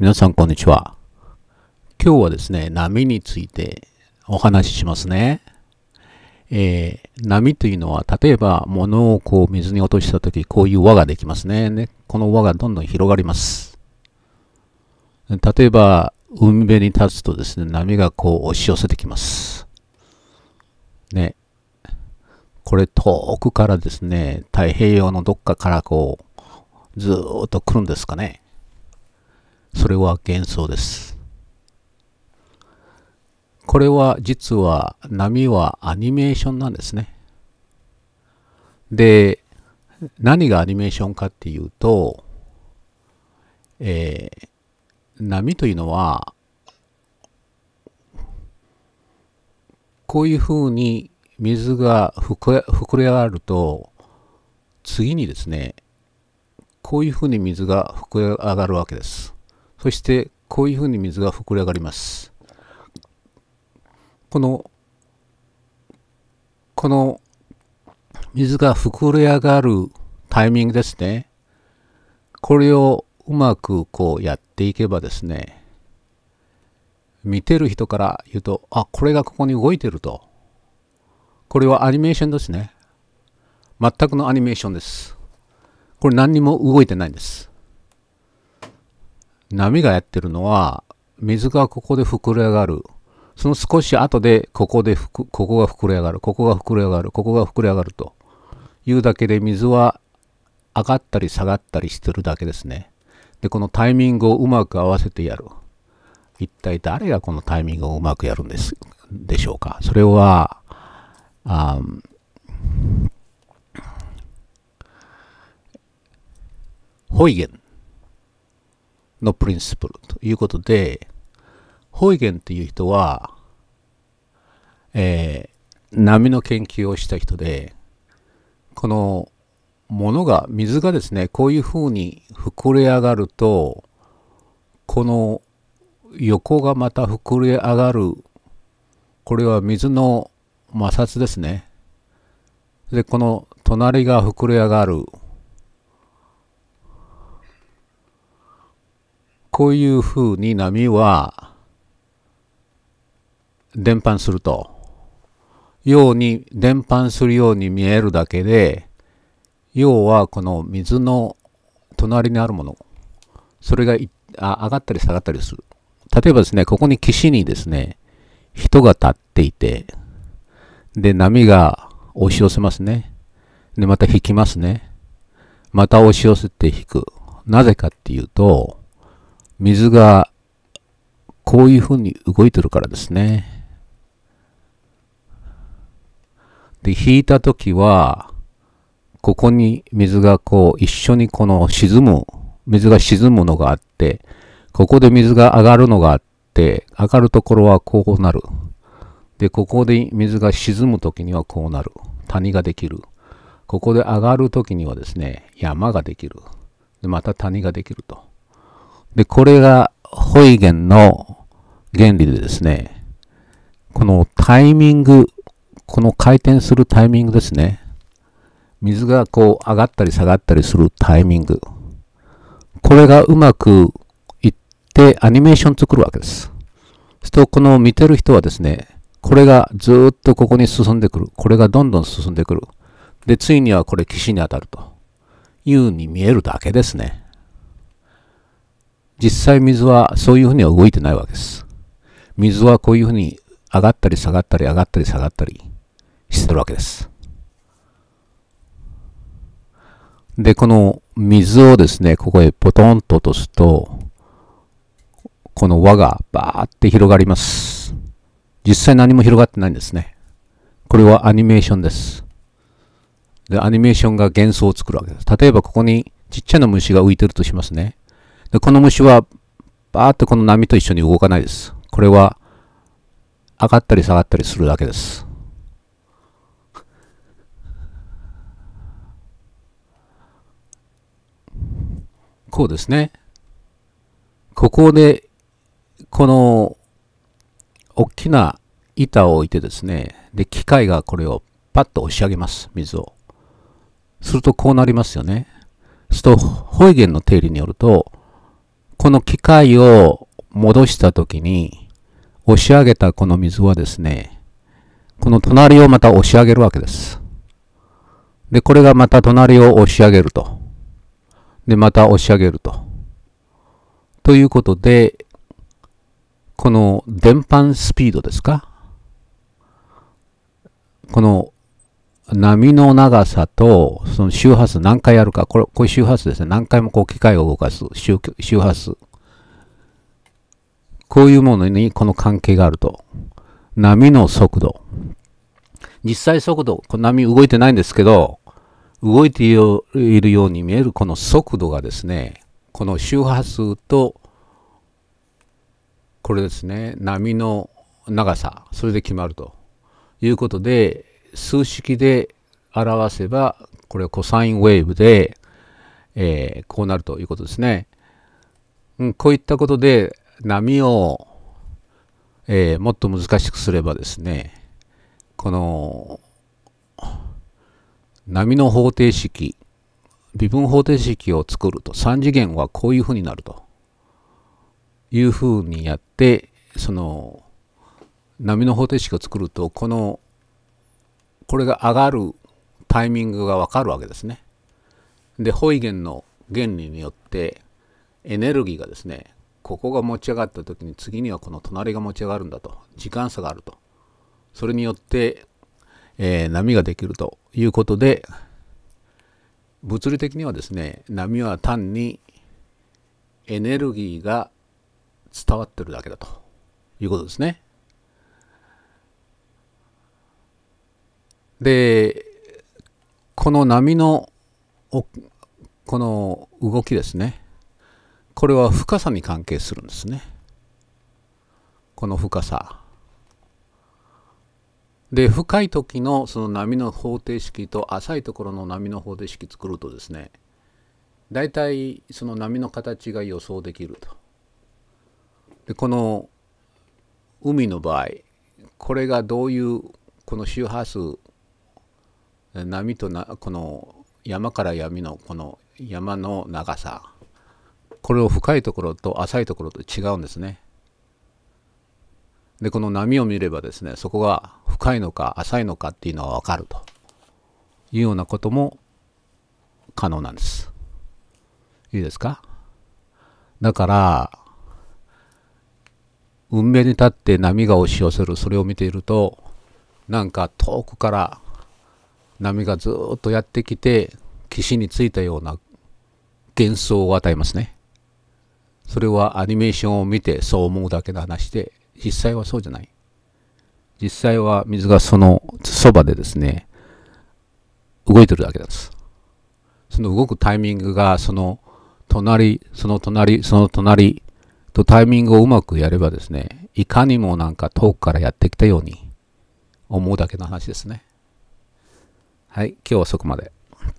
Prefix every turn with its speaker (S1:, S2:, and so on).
S1: 皆さんこんにちは。今日はですね、波についてお話ししますね。えー、波というのは、例えば物をこう水に落としたとき、こういう輪ができますねね。この輪がどんどん広がります。例えば、海辺に立つとですね、波がこう押し寄せてきます。ね。これ遠くからですね、太平洋のどっかからこう、ずっと来るんですかね。それは幻想です。これは実は波はアニメーションなんですね。で、何がアニメーションかっていうと、えー、波というのは、こういうふうに水が膨れ上がると、次にですね、こういうふうに水が膨れ上がるわけです。そしてこういうふうに水が膨れ上がりますこのこの水が膨れ上がるタイミングですねこれをうまくこうやっていけばですね見てる人から言うとあこれがここに動いてるとこれはアニメーションですね全くのアニメーションですこれ何にも動いてないんです波がやってるのは、水がここで膨れ上がる。その少し後で、ここでふく、ここが膨れ上がる、ここが膨れ上がる、ここが膨れ上がるというだけで、水は上がったり下がったりしてるだけですね。で、このタイミングをうまく合わせてやる。一体誰がこのタイミングをうまくやるんですでしょうか。それは、あホイゲン。のプリンシプルということで、ホイゲンっていう人は、えー、波の研究をした人で、この物が、水がですね、こういうふうに膨れ上がると、この横がまた膨れ上がる、これは水の摩擦ですね。で、この隣が膨れ上がる。こういうふうに波は伝播すると、ように伝播するように見えるだけで、要はこの水の隣にあるもの、それが上がったり下がったりする。例えばですね、ここに岸にですね、人が立っていて、で、波が押し寄せますね。で、また引きますね。また押し寄せて引く。なぜかっていうと、水がこういうふうに動いてるからですね。で、引いたときは、ここに水がこう一緒にこの沈む、水が沈むのがあって、ここで水が上がるのがあって、上がるところはこうなる。で、ここで水が沈むときにはこうなる。谷ができる。ここで上がるときにはですね、山ができる。で、また谷ができると。で、これがホイゲンの原理でですね、このタイミング、この回転するタイミングですね。水がこう上がったり下がったりするタイミング。これがうまくいってアニメーション作るわけです。すると、この見てる人はですね、これがずっとここに進んでくる。これがどんどん進んでくる。で、ついにはこれ岸に当たるというに見えるだけですね。実際水はそういうふうには動いてないわけです。水はこういうふうに上がったり下がったり上がったり下がったりしてるわけです。で、この水をですね、ここへポトンと落とすと、この輪がバーって広がります。実際何も広がってないんですね。これはアニメーションです。で、アニメーションが幻想を作るわけです。例えばここにちっちゃな虫が浮いてるとしますね。この虫は、バーっとこの波と一緒に動かないです。これは、上がったり下がったりするだけです。こうですね。ここで、この、大きな板を置いてですね、で、機械がこれをパッと押し上げます、水を。するとこうなりますよね。すると、ホイゲンの定理によると、この機械を戻した時に、押し上げたこの水はですね、この隣をまた押し上げるわけです。で、これがまた隣を押し上げると。で、また押し上げると。ということで、この電波スピードですかこの波の長さと、その周波数何回やるか、これ、こういう周波数ですね。何回もこう機械を動かす周周波数。こういうものにこの関係があると。波の速度。実際速度、この波動いてないんですけど、動いているように見えるこの速度がですね、この周波数と、これですね、波の長さ、それで決まるということで、数式で表せば、これはコサインウェーブで、えー、こうなるということですね。うん、こういったことで波を、えー、もっと難しくすればですね、この波の方程式、微分方程式を作ると3次元はこういうふうになるというふうにやって、その波の方程式を作るとこのこれが上がるタイミングがわかるわけですね。で、ホイゲンの原理によってエネルギーがですね、ここが持ち上がった時に次にはこの隣が持ち上がるんだと、時間差があると。それによって、えー、波ができるということで、物理的にはですね、波は単にエネルギーが伝わってるだけだということですね。でこの波のこの動きですねこれは深さに関係するんですねこの深さで深い時のその波の方程式と浅いところの波の方程式作るとですね大体その波の形が予想できるとでこの海の場合これがどういうこの周波数波となこの山から闇のこの山の長さこれを深いところと浅いところと違うんですね。でこの波を見ればですねそこが深いのか浅いのかっていうのが分かるというようなことも可能なんです。いいですかだから運命に立って波が押し寄せるそれを見ているとなんか遠くから波がずっとやってきて岸に着いたような幻想を与えますねそれはアニメーションを見てそう思うだけの話で実際はそうじゃない実際は水がそのそばでですね動いてるだけですその動くタイミングがその隣その隣その隣とタイミングをうまくやればですねいかにもなんか遠くからやってきたように思うだけの話ですね。はい、今日はそこまで。